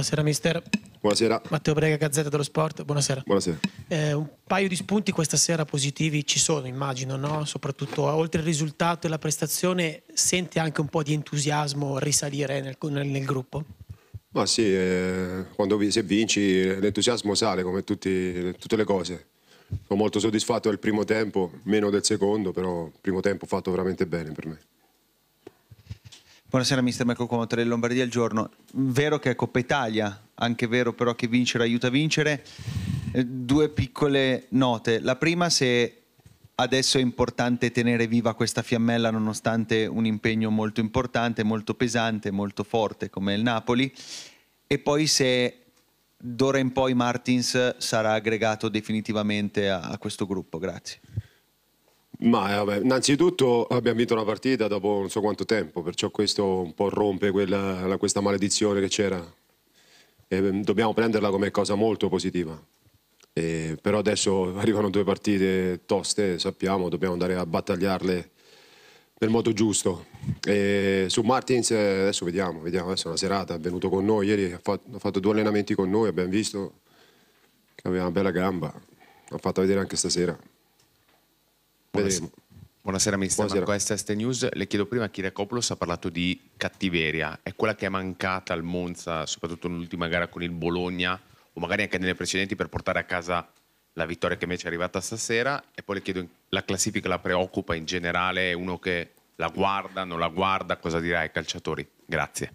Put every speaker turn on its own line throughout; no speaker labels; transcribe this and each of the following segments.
Buonasera mister. Buonasera. Matteo Brega, Gazzetta dello Sport, buonasera. Buonasera. Eh, un paio di spunti questa sera positivi ci sono, immagino, no? Soprattutto eh, oltre il risultato e la prestazione, sente anche un po' di entusiasmo risalire nel, nel, nel gruppo? Ma sì, eh, quando, se vinci l'entusiasmo sale come tutti, tutte le cose. Sono molto soddisfatto del primo tempo, meno del secondo, però il primo tempo fatto veramente bene per me. Buonasera mister Marco Cuomo, Tele Lombardia il giorno. Vero che è Coppa Italia, anche vero però che vincere aiuta a vincere. Eh, due piccole note. La prima se adesso è importante tenere viva questa fiammella nonostante un impegno molto importante, molto pesante, molto forte come il Napoli. E poi se d'ora in poi Martins sarà aggregato definitivamente a, a questo gruppo. Grazie. Ma eh, vabbè, innanzitutto abbiamo vinto una partita dopo non so quanto tempo, perciò questo un po' rompe quella, questa maledizione che c'era. Ehm, dobbiamo prenderla come cosa molto positiva. E, però adesso arrivano due partite toste, sappiamo, dobbiamo andare a battagliarle nel modo giusto. E su Martins eh, adesso vediamo, vediamo, adesso è una serata, è venuto con noi, ieri ha fatto, ha fatto due allenamenti con noi, abbiamo visto che aveva una bella gamba, l'ha fatta vedere anche stasera. Buonasera, Buonasera Ministro, questa ST News. Le chiedo prima, Chiracopoulos ha parlato di cattiveria. È quella che è mancata al Monza, soprattutto nell'ultima gara con il Bologna, o magari anche nelle precedenti, per portare a casa la vittoria che invece è arrivata stasera. E poi le chiedo, la classifica la preoccupa in generale? È Uno che la guarda, non la guarda? Cosa dirà ai calciatori? Grazie.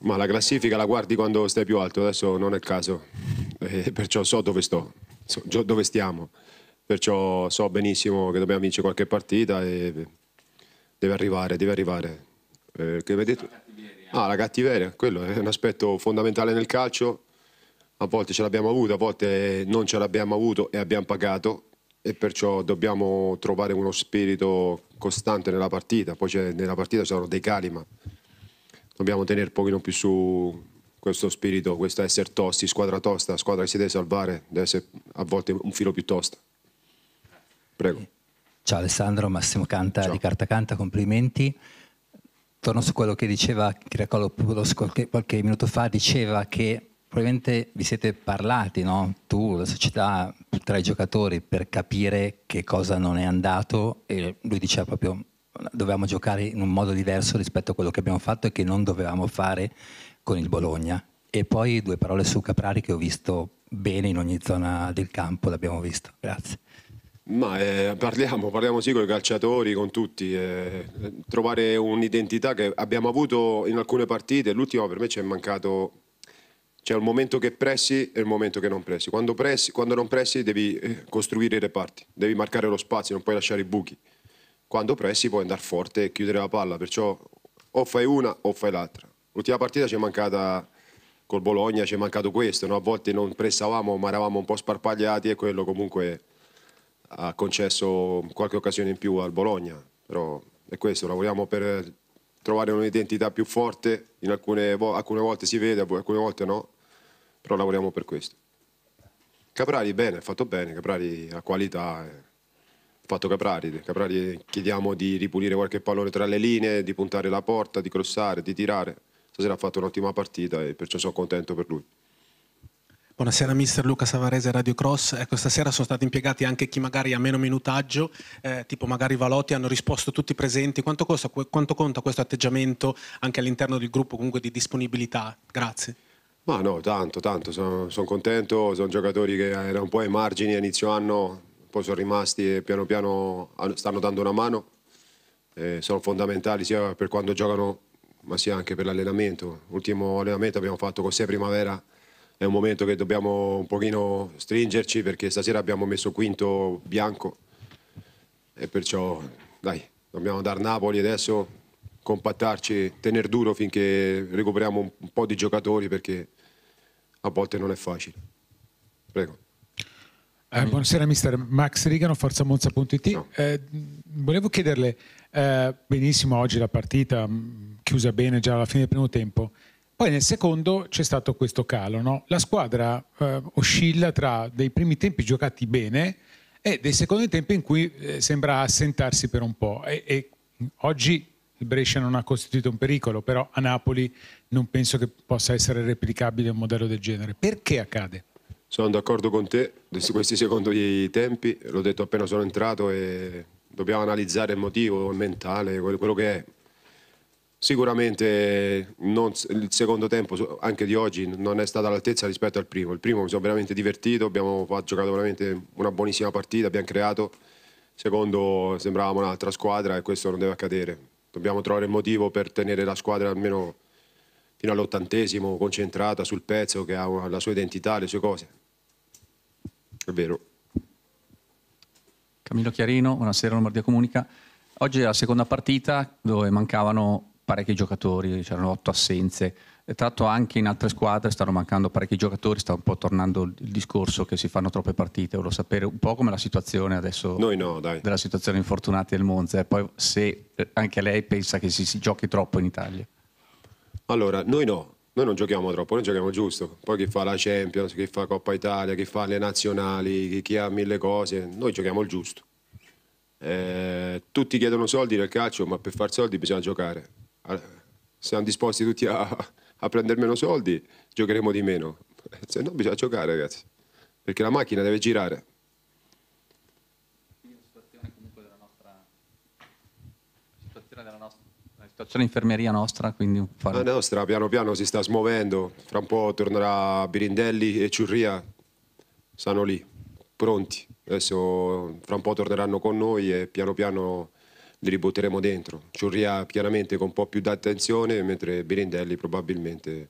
Ma la classifica la guardi quando stai più alto, adesso non è il caso. Eh, perciò so dove sto, so dove stiamo perciò so benissimo che dobbiamo vincere qualche partita e deve arrivare, deve arrivare. Eh, che vedete? Ah, la cattiveria, quello è un aspetto fondamentale nel calcio. A volte ce l'abbiamo avuto, a volte non ce l'abbiamo avuto e abbiamo pagato e perciò dobbiamo trovare uno spirito costante nella partita. Poi nella partita ci saranno dei cali, ma dobbiamo tenere un pochino più su questo spirito, questo essere tosti, squadra tosta, squadra che si deve salvare, deve essere a volte un filo più tosta. Prego. Ciao Alessandro, Massimo Canta Ciao. di Carta Canta, complimenti. Torno su quello che diceva Chiracolopulos qualche, qualche minuto fa, diceva che probabilmente vi siete parlati, no? tu, la società, tra i giocatori per capire che cosa non è andato e lui diceva proprio dovevamo giocare in un modo diverso rispetto a quello che abbiamo fatto e che non dovevamo fare con il Bologna. E poi due parole su Caprari che ho visto bene in ogni zona del campo, l'abbiamo visto. Grazie. Ma eh, parliamo, parliamo sì con i calciatori, con tutti, eh, trovare un'identità che abbiamo avuto in alcune partite, l'ultima per me ci è mancato, c'è cioè il momento che pressi e il momento che non pressi. Quando, pressi, quando non pressi devi eh, costruire i reparti, devi marcare lo spazio, non puoi lasciare i buchi. Quando pressi puoi andare forte e chiudere la palla, perciò o fai una o fai l'altra. L'ultima partita ci è mancata col Bologna, ci è mancato questo, no? a volte non pressavamo ma eravamo un po' sparpagliati e quello comunque ha concesso qualche occasione in più al Bologna, però è questo, lavoriamo per trovare un'identità più forte, alcune, alcune, volte si vede, alcune volte no, però lavoriamo per questo. Caprari bene, ha fatto bene, Caprari ha qualità, ha fatto Caprari, Caprari chiediamo di ripulire qualche pallone tra le linee, di puntare la porta, di crossare, di tirare, stasera ha fatto un'ottima partita e perciò sono contento per lui. Buonasera mister Luca Savarese, Radio Cross. Ecco, stasera sono stati impiegati anche chi magari ha meno minutaggio, eh, tipo magari Valotti, hanno risposto tutti presenti. Quanto, costa, quanto conta questo atteggiamento anche all'interno del gruppo comunque di disponibilità? Grazie. Ma no, tanto, tanto, sono son contento, sono giocatori che eh, erano un po' ai margini a inizio anno, poi sono rimasti e piano piano stanno dando una mano, eh, sono fondamentali sia per quando giocano ma sia anche per l'allenamento. L'ultimo allenamento abbiamo fatto con sé primavera è un momento che dobbiamo un pochino stringerci perché stasera abbiamo messo quinto bianco e perciò dai, dobbiamo andare Napoli adesso, compattarci, tenere duro finché recuperiamo un po' di giocatori perché a volte non è facile. Prego. Eh, buonasera mister Max Rigano, forzamozza.it. No. Eh, volevo chiederle, eh, benissimo oggi la partita, mm, chiusa bene già alla fine del primo tempo, poi nel secondo c'è stato questo calo. No? La squadra eh, oscilla tra dei primi tempi giocati bene e dei secondi tempi in cui eh, sembra assentarsi per un po'. E, e oggi il Brescia non ha costituito un pericolo, però a Napoli non penso che possa essere replicabile un modello del genere. Perché accade? Sono d'accordo con te, questi secondi tempi, l'ho detto appena sono entrato e dobbiamo analizzare il motivo, il mentale, quello che è. Sicuramente non, il secondo tempo, anche di oggi, non è stato all'altezza rispetto al primo. Il primo mi sono veramente divertito, abbiamo giocato veramente una buonissima partita, abbiamo creato. Secondo sembravamo un'altra squadra e questo non deve accadere. Dobbiamo trovare il motivo per tenere la squadra almeno fino all'ottantesimo concentrata sul pezzo che ha la sua identità, le sue cose. È vero. Camillo Chiarino, buonasera, Lombardia Comunica. Oggi è la seconda partita dove mancavano parecchi giocatori, c'erano otto assenze. Tratto anche in altre squadre, stanno mancando parecchi giocatori, sta un po' tornando il discorso che si fanno troppe partite, volevo sapere un po' come la situazione adesso Noi no, dai. della situazione infortunati del Monza e poi se eh, anche lei pensa che si, si giochi troppo in Italia. Allora, noi no, noi non giochiamo troppo, noi giochiamo giusto. Poi chi fa la Champions, chi fa Coppa Italia, chi fa le nazionali, chi, ha mille cose, noi giochiamo il giusto. Eh, tutti chiedono soldi nel calcio, ma per far soldi bisogna giocare siamo disposti tutti a, a prendere meno soldi, giocheremo di meno. Se no bisogna giocare, ragazzi, perché la macchina deve girare. situazione infermeria nostra, quindi La nostra piano piano si sta smuovendo, fra un po' tornerà Birindelli e Ciurria, Sono lì, pronti. Adesso fra un po' torneranno con noi e piano piano li ributteremo dentro. Ciurria chiaramente con un po' più d'attenzione, mentre Birindelli probabilmente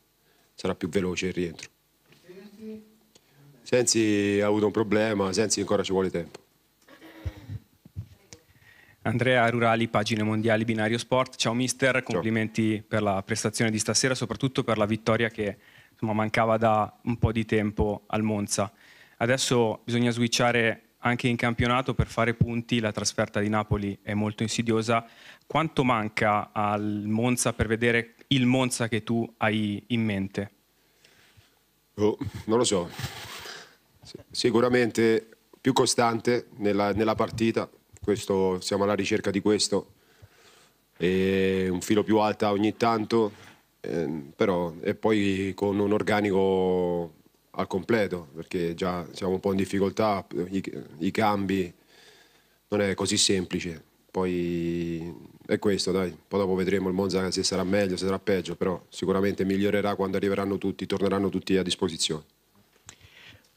sarà più veloce il rientro. Sensi ha avuto un problema, Sensi ancora ci vuole tempo. Andrea Rurali, pagine mondiali Binario Sport. Ciao mister, complimenti Ciao. per la prestazione di stasera, soprattutto per la vittoria che insomma, mancava da un po' di tempo al Monza. Adesso bisogna switchare anche in campionato per fare punti la trasferta di Napoli è molto insidiosa. Quanto manca al Monza per vedere il Monza che tu hai in mente? Oh, non lo so. Sicuramente più costante nella, nella partita, questo, siamo alla ricerca di questo. E un filo più alta ogni tanto, eh, però, e poi con un organico al completo, perché già siamo un po' in difficoltà, i, i cambi non è così semplice. Poi è questo, dai. Poi dopo vedremo il Monza se sarà meglio, se sarà peggio, però sicuramente migliorerà quando arriveranno tutti, torneranno tutti a disposizione.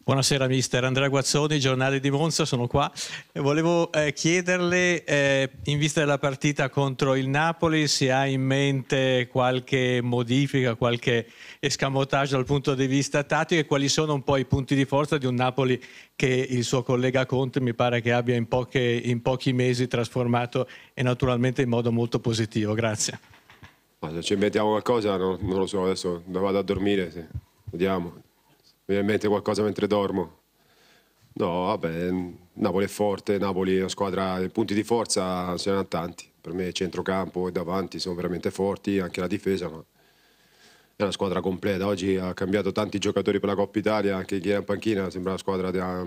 Buonasera mister, Andrea Guazzoni, giornale di Monza, sono qua. Volevo eh, chiederle, eh, in vista della partita contro il Napoli, se ha in mente qualche modifica, qualche escamotaggio dal punto di vista tattico e quali sono un po' i punti di forza di un Napoli che il suo collega Conte mi pare che abbia in, poche, in pochi mesi trasformato e naturalmente in modo molto positivo. Grazie. se ci inventiamo qualcosa, no, non lo so, adesso vado a dormire, sì. vediamo viene in mente qualcosa mentre dormo. No, vabbè, Napoli è forte, Napoli è una squadra, i punti di forza ce ne hanno tanti. Per me centrocampo e davanti sono veramente forti, anche la difesa, ma è una squadra completa. Oggi ha cambiato tanti giocatori per la Coppa Italia, anche chi era in panchina sembra una squadra della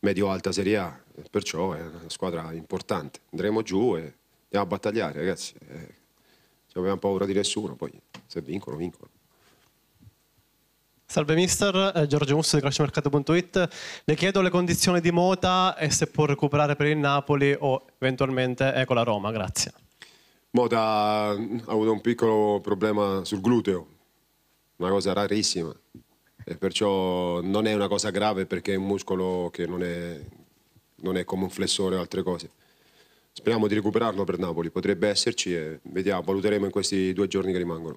medio-alta Serie A, perciò è una squadra importante. Andremo giù e andiamo a battagliare, ragazzi. Non eh, abbiamo paura di nessuno, poi se vincono, vincono. Salve mister, eh, Giorgio Musso di CrashMercato.it. Le chiedo le condizioni di Mota e se può recuperare per il Napoli o eventualmente eh, con la Roma. Grazie. Mota ha avuto un piccolo problema sul gluteo, una cosa rarissima. E perciò non è una cosa grave perché è un muscolo che non è, non è come un flessore o altre cose. Speriamo di recuperarlo per Napoli, potrebbe esserci e vediamo, valuteremo in questi due giorni che rimangono.